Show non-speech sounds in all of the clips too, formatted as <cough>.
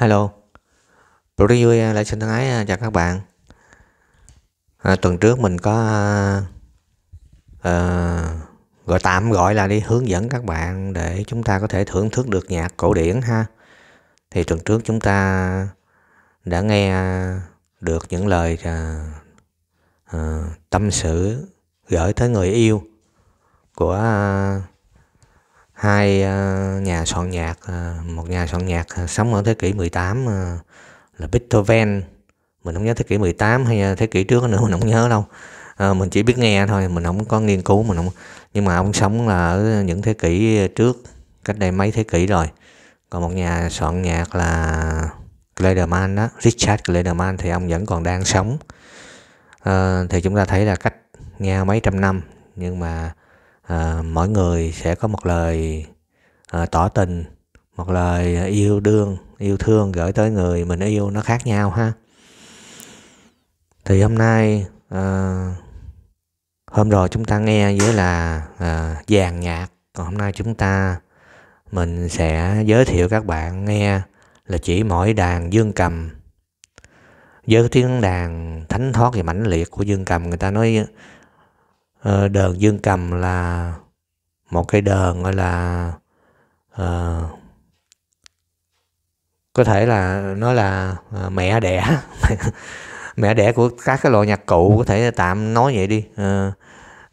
Hello, Bruce vui à, lại xin thân ái à, chào các bạn à, Tuần trước mình có à, à, gọi tạm gọi là đi hướng dẫn các bạn để chúng ta có thể thưởng thức được nhạc cổ điển ha Thì tuần trước chúng ta đã nghe được những lời à, à, tâm sự gửi tới người yêu của à, hai ờ, nhà soạn nhạc ờ, một nhà soạn nhạc ờ, sống ở thế kỷ 18 là Beethoven mình không nhớ thế kỷ 18 hay thế kỷ trước nữa <laughs> mình không nhớ đâu mình chỉ biết nghe thôi mình không có nghiên cứu mình không nhưng mà ông sống là ở những thế kỷ trước cách đây mấy thế kỷ rồi còn một nhà soạn nhạc là Clayderman đó Richard Clayderman thì ông vẫn còn đang sống thì chúng ta thấy là cách nghe mấy trăm năm nhưng mà à, mỗi người sẽ có một lời à, tỏ tình một lời yêu đương yêu thương gửi tới người mình yêu nó khác nhau ha thì hôm nay à, hôm rồi chúng ta nghe với là à, dàn nhạc còn hôm nay chúng ta mình sẽ giới thiệu các bạn nghe là chỉ mỗi đàn dương cầm với tiếng đàn thánh thoát và mãnh liệt của dương cầm người ta nói uh, đờn dương cầm là một cái đờn gọi là uh, có thể là nó là uh, mẹ đẻ <laughs> mẹ đẻ của các cái loại nhạc cụ có thể tạm nói vậy đi uh,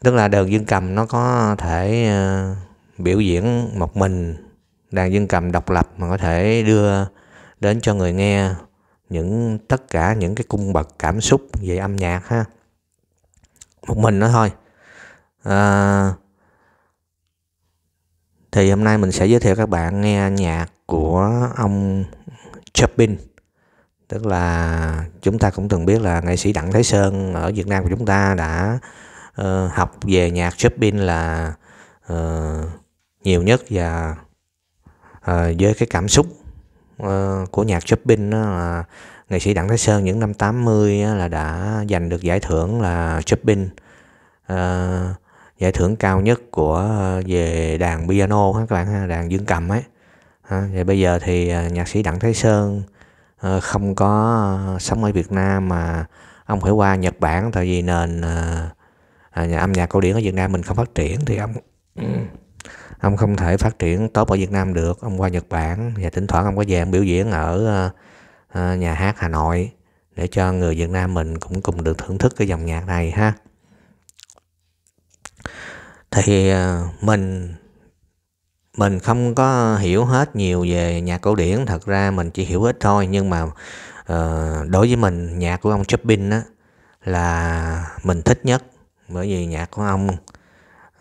tức là đờn dương cầm nó có thể uh, biểu diễn một mình đàn dương cầm độc lập mà có thể đưa đến cho người nghe những tất cả những cái cung bậc cảm xúc về âm nhạc ha một mình nó thôi à, thì hôm nay mình sẽ giới thiệu các bạn nghe nhạc của ông Chopin tức là chúng ta cũng từng biết là nghệ sĩ Đặng Thái Sơn ở Việt Nam của chúng ta đã uh, học về nhạc Chopin là uh, nhiều nhất và uh, với cái cảm xúc uh, của nhạc Chopin đó là nghệ sĩ Đặng Thái Sơn những năm 80 là đã giành được giải thưởng là Chopin uh, giải thưởng cao nhất của về đàn piano ha các bạn ha đàn dương cầm ấy ha, vậy bây giờ thì à, nhạc sĩ đặng thái sơn ờ, không có ờ, sống ở việt nam mà ông phải qua nhật bản tại vì nền à, à, nhà âm nhạc cổ điển ở việt nam mình không phát triển thì ông <clears throat> ông không thể phát triển tốt ở việt nam được ông qua nhật bản và thỉnh thoảng ông có về ông biểu diễn ở ờ, nhà hát hà nội để cho người việt nam mình cũng cùng được thưởng thức cái dòng nhạc này ha thì ờ, mình mình không có hiểu hết nhiều về nhạc cổ điển thật ra mình chỉ hiểu ít thôi nhưng mà uh, đối với mình nhạc của ông Chopin á là mình thích nhất bởi vì nhạc của ông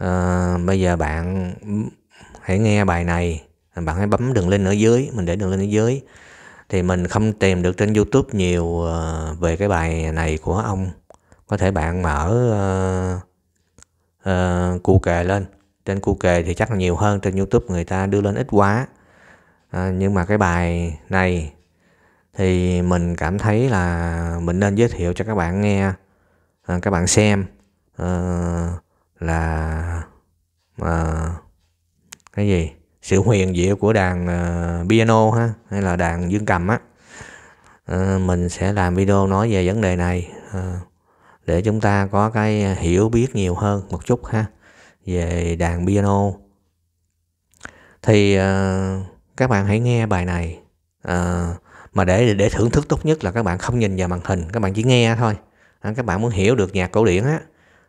uh, bây giờ bạn hãy nghe bài này bạn hãy bấm đường link ở dưới mình để đường link ở dưới thì mình không tìm được trên YouTube nhiều về cái bài này của ông có thể bạn mở uh, Ờ, cụ cu lên trên cụ kề thì chắc là nhiều hơn trên youtube người ta đưa lên ít quá à, nhưng mà cái bài này thì mình cảm thấy là mình nên giới thiệu cho các bạn nghe à, các bạn xem à, là à, cái gì sự huyền diệu của đàn uh, piano ha hay là đàn dương cầm á uh, mình sẽ làm video nói về vấn đề này uh, để chúng ta có cái à, hiểu biết nhiều hơn một chút ha về đàn piano thì uh, các bạn hãy nghe bài này uh, mà để để thưởng thức tốt nhất là các bạn không nhìn vào màn hình các bạn chỉ nghe thôi à, các bạn muốn hiểu được nhạc cổ điển á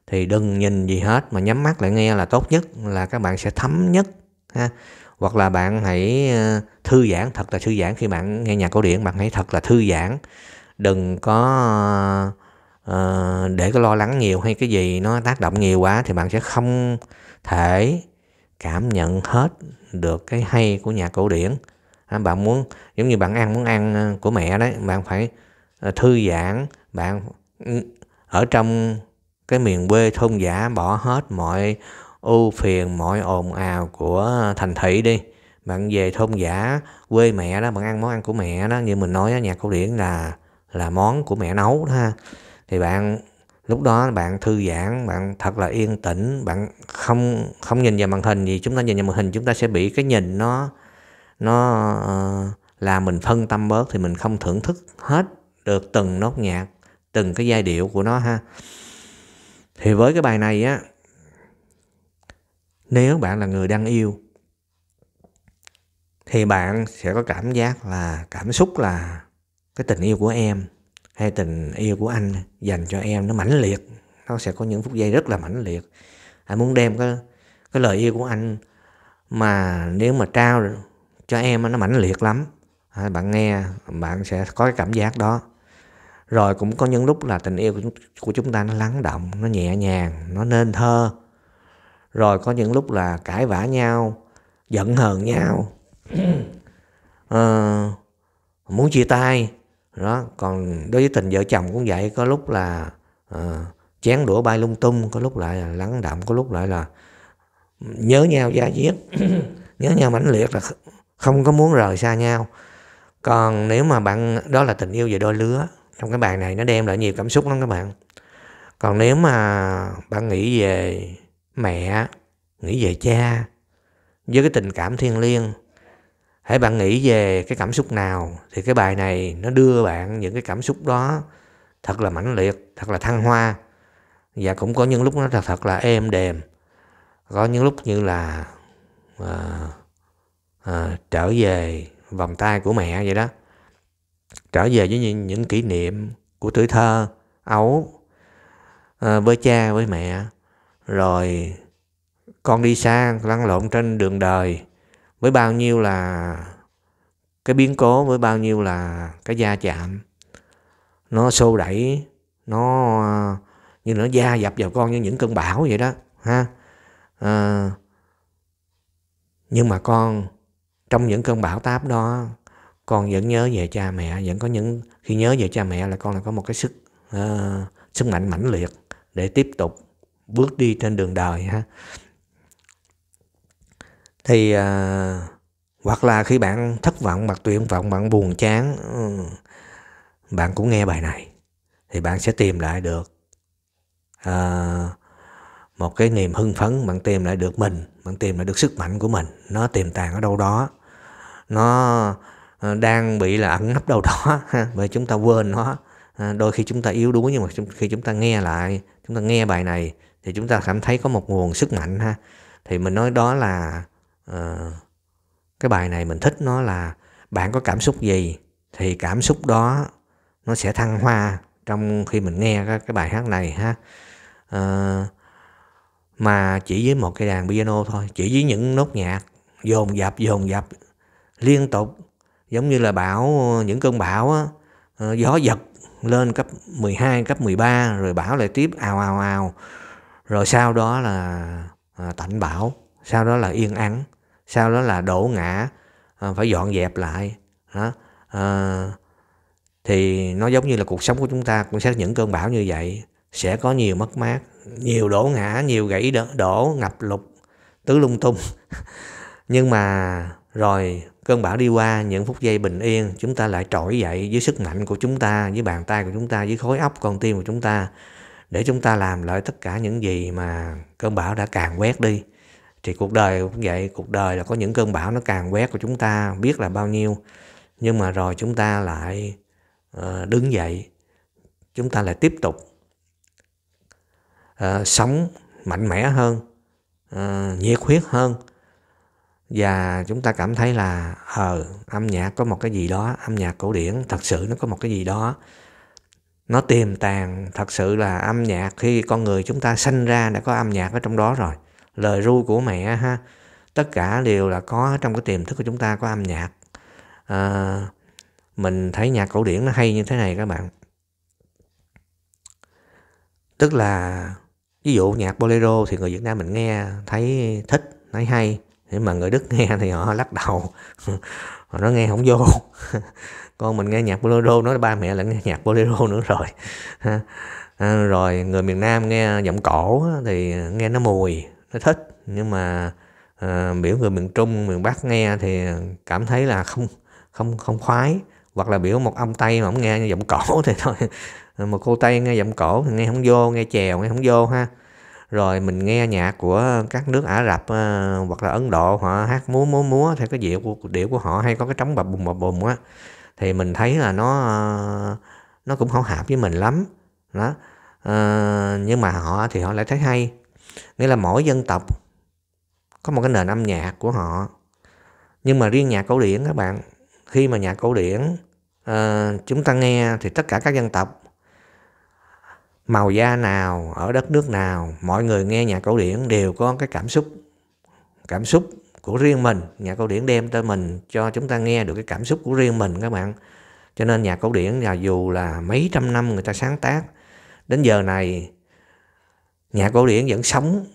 thì đừng nhìn gì hết mà nhắm mắt lại nghe là tốt nhất là các bạn sẽ thấm nhất ha hoặc là bạn hãy thư giãn thật là thư giãn khi bạn nghe nhạc cổ điển bạn hãy thật là thư giãn đừng có Ờ, để cái lo lắng nhiều hay cái gì nó tác động nhiều quá thì bạn sẽ không thể cảm nhận hết được cái hay của nhạc cổ điển à, bạn muốn giống như bạn ăn muốn ăn ờ, của mẹ đấy bạn phải ờ, thư giãn bạn ừ, ở trong cái miền quê thôn giả bỏ hết mọi ưu phiền mọi ồn ào của thành thị đi bạn về thôn giả quê mẹ đó bạn ăn món ăn của mẹ đó như mình nói nhạc cổ điển là là món của mẹ nấu đó ha thì bạn lúc đó bạn thư giãn bạn thật là yên tĩnh bạn không không nhìn vào màn hình gì chúng ta nhìn vào màn hình chúng ta sẽ bị cái nhìn nó nó uh, làm mình phân tâm bớt thì mình không thưởng thức hết được từng nốt nhạc từng cái giai điệu của nó ha thì với cái bài này á nếu bạn là người đang yêu thì bạn sẽ có cảm giác là cảm xúc là cái tình yêu của em hay tình yêu của anh dành cho em nó mãnh liệt nó sẽ có những phút giây rất là mãnh liệt anh muốn đem cái cái lời yêu của anh mà nếu mà trao cho em nó mãnh liệt lắm à, bạn nghe bạn sẽ có cái cảm giác đó rồi cũng có những lúc là tình yêu của chúng ta nó lắng động nó nhẹ nhàng nó nên thơ rồi có những lúc là cãi vã nhau giận hờn nhau à, <clears throat> muốn chia tay đó còn đối với tình vợ chồng cũng vậy có lúc là uh, chén đũa bay lung tung có lúc lại là lắng đậm có lúc lại là nhớ nhau da diết <coughs> nhớ nhau mãnh liệt là không có muốn rời xa nhau còn nếu mà bạn đó là tình yêu về đôi lứa trong cái bài này nó đem lại nhiều cảm xúc lắm các bạn còn nếu mà bạn nghĩ về mẹ nghĩ về cha với cái tình cảm thiêng liêng hãy bạn nghĩ về cái cảm xúc nào thì cái bài này nó đưa bạn những cái cảm xúc đó thật là mãnh liệt thật là thăng hoa và cũng có những lúc nó thật thật là êm đềm có những lúc như là à, à, trở về vòng tay của mẹ vậy đó trở về với những, những kỷ niệm của tuổi thơ ấu à, với cha với mẹ rồi con đi xa lăn lộn trên đường đời với bao nhiêu là cái biến cố với bao nhiêu là cái gia chạm nó xô đẩy nó như nó da dập vào con như những cơn bão vậy đó ha à, nhưng mà con trong những cơn bão táp đó con vẫn nhớ về cha mẹ vẫn có những khi nhớ về cha mẹ là con là có một cái sức uh, sức mạnh mãnh liệt để tiếp tục bước đi trên đường đời ha thì à, hoặc là khi bạn thất vọng bạn tuyệt vọng bạn buồn chán ừ, bạn cũng nghe bài này thì bạn sẽ tìm lại được à, một cái niềm hưng phấn bạn tìm lại được mình bạn tìm lại được sức mạnh của mình nó tiềm tàng ở đâu đó nó ờ, đang bị là ẩn nấp đâu đó bởi chúng ta quên nó à, đôi khi chúng ta yếu đuối nhưng mà khi chúng ta nghe lại chúng ta nghe bài này thì chúng ta cảm thấy có một nguồn sức mạnh ha thì mình nói đó là Ờ, cái bài này mình thích nó là bạn có cảm xúc gì thì cảm xúc đó nó sẽ thăng hoa trong khi mình nghe cái, cái bài hát này ha à, mà chỉ với một cái đàn piano thôi chỉ với những nốt nhạc dồn dập dồn dập liên tục giống như là bão những cơn bão á, ờ, gió giật lên cấp 12 cấp 13 rồi bão lại tiếp ào ào ào rồi sau đó là à, tạnh bão sau đó là yên ắng sau đó là đổ ngã ờ, phải dọn dẹp lại đó à, ờ, thì nó giống như là cuộc sống của chúng ta cũng sẽ những cơn bão như vậy sẽ có nhiều mất mát nhiều đổ ngã nhiều gãy đổ ngập lụt tứ lung tung <laughs> nhưng mà rồi cơn bão đi qua những phút giây bình yên chúng ta lại trỗi dậy với sức mạnh của chúng ta với bàn tay của chúng ta với khối óc con tim của chúng ta để chúng ta làm lại tất cả những gì mà cơn bão đã càng quét đi thì cuộc đời cũng vậy cuộc đời là có những cơn bão nó càng quét của chúng ta biết là bao nhiêu nhưng mà rồi chúng ta lại ờ, đứng dậy chúng ta lại tiếp tục ờ, sống mạnh mẽ hơn ờ, nhiệt huyết hơn và chúng ta cảm thấy là ờ âm nhạc có một cái gì đó âm nhạc cổ điển thật sự nó có một cái gì đó nó tiềm tàng thật sự là âm nhạc khi con người chúng ta sanh ra đã có âm nhạc ở trong đó rồi lời ru của mẹ ha tất cả đều là có trong cái tiềm thức của chúng ta có âm nhạc à, mình thấy nhạc cổ điển nó hay như thế này các bạn tức là ví dụ nhạc bolero thì người việt nam mình nghe thấy thích thấy hay nhưng mà người đức <laughs> nghe thì họ lắc đầu <laughs> họ nó nghe không vô <laughs> con mình nghe nhạc bolero nó ba mẹ là nghe nhạc bolero nữa rồi à, rồi người miền nam nghe giọng cổ thì nghe nó mùi thấy thích nhưng mà à, biểu người miền Trung miền Bắc nghe thì cảm thấy là không không không khoái hoặc là biểu một ông Tây mà ông nghe giọng cổ <laughs> thì thôi một cô Tây nghe giọng cổ thì nghe không vô nghe chèo nghe không vô ha rồi mình nghe nhạc của các nước Ả Rập uh, hoặc là Ấn Độ họ hát múa múa múa theo cái điệu của điệu của họ hay có cái trống bập bùng bập bùng á thì mình thấy là nó uh, nó cũng không hợp với mình lắm đó uh, nhưng mà họ thì họ lại thấy hay nghĩa là mỗi dân tộc có một cái nền âm nhạc của họ nhưng mà riêng nhạc cổ điển các bạn khi mà nhạc cổ điển uh, chúng ta nghe thì tất cả các dân tộc màu da nào ở đất nước nào mọi người nghe nhạc cổ điển đều có cái cảm xúc cảm xúc của riêng mình nhạc cổ điển đem tới mình cho chúng ta nghe được cái cảm xúc của riêng mình các bạn cho nên nhạc cổ điển là dù là mấy trăm năm người ta sáng tác đến giờ này nhạc cổ điển vẫn sống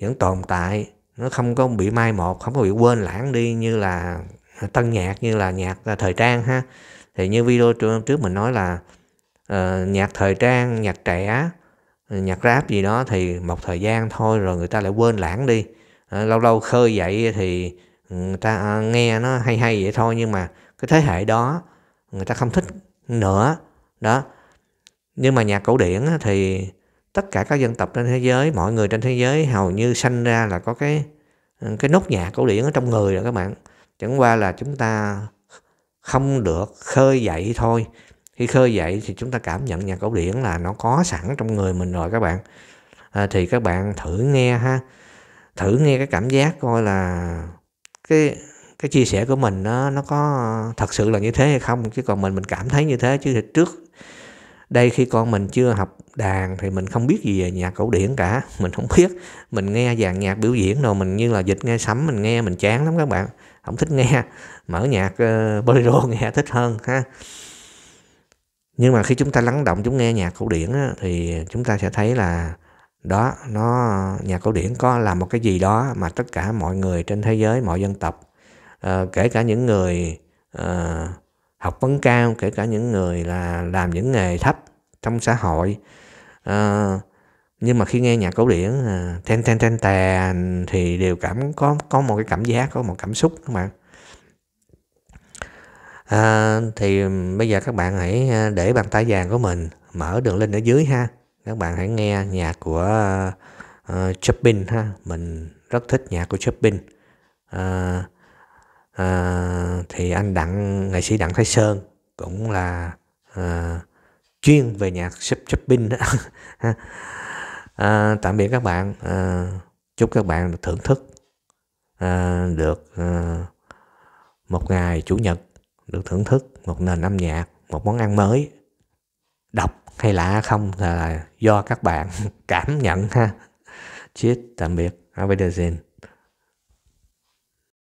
vẫn tồn tại nó không có bị mai một không có bị quên lãng đi như là tân nhạc như là nhạc à, thời trang ha thì như video trước mình nói là uh, nhạc thời trang nhạc trẻ nhạc rap gì đó thì một thời gian thôi rồi người ta lại quên lãng đi uh, lâu lâu khơi dậy thì người ta à, nghe nó hay hay vậy thôi nhưng mà cái thế hệ đó người ta không thích nữa đó nhưng mà nhạc cổ điển thì tất cả các dân tộc trên thế giới mọi người trên thế giới hầu như sanh ra là có cái ừ, cái nốt nhạc cổ điển ở trong người rồi các bạn chẳng qua là chúng ta không được khơi dậy thôi khi khơi dậy thì chúng ta cảm nhận nhạc cổ điển là nó có sẵn trong người mình rồi các bạn à, thì các bạn thử nghe ha thử nghe cái cảm giác coi là cái cái chia sẻ của mình nó nó có thật sự là như thế hay không chứ còn mình mình cảm thấy như thế chứ thì trước đây khi con mình chưa học đàn thì mình không biết gì về nhạc cổ điển cả <laughs> mình không biết mình nghe dàn nhạc biểu diễn rồi mình như là dịch nghe sắm mình nghe mình chán lắm các bạn không thích nghe <laughs> mở nhạc uh, bolero <laughs> nghe thích hơn ha nhưng mà khi chúng ta lắng động chúng nghe nhạc cổ điển á, thì chúng ta sẽ thấy là đó nó nhạc cổ điển có làm một cái gì đó mà tất cả mọi người trên thế giới mọi dân tộc uh, kể cả những người uh, học vấn cao kể cả những người là làm những nghề thấp trong xã hội à, nhưng mà khi nghe nhạc cổ điển à, ten ten ten tè thì đều cảm có có một cái cảm giác có một cảm xúc các bạn à, thì bây giờ các bạn hãy à, để bàn tay vàng của mình mở đường lên ở dưới ha các bạn hãy nghe nhạc của uh, Chopin ha mình rất thích nhạc của Chopin à, à, thì anh đặng nghệ sĩ đặng thái sơn cũng là à, chuyên về nhạc shopping đó. <laughs> à, tạm biệt các bạn à, chúc các bạn thưởng thức à, được à, một ngày chủ nhật được thưởng thức một nền âm nhạc một món ăn mới đọc hay lạ không là do các bạn <laughs> cảm nhận ha chết tạm biệt ở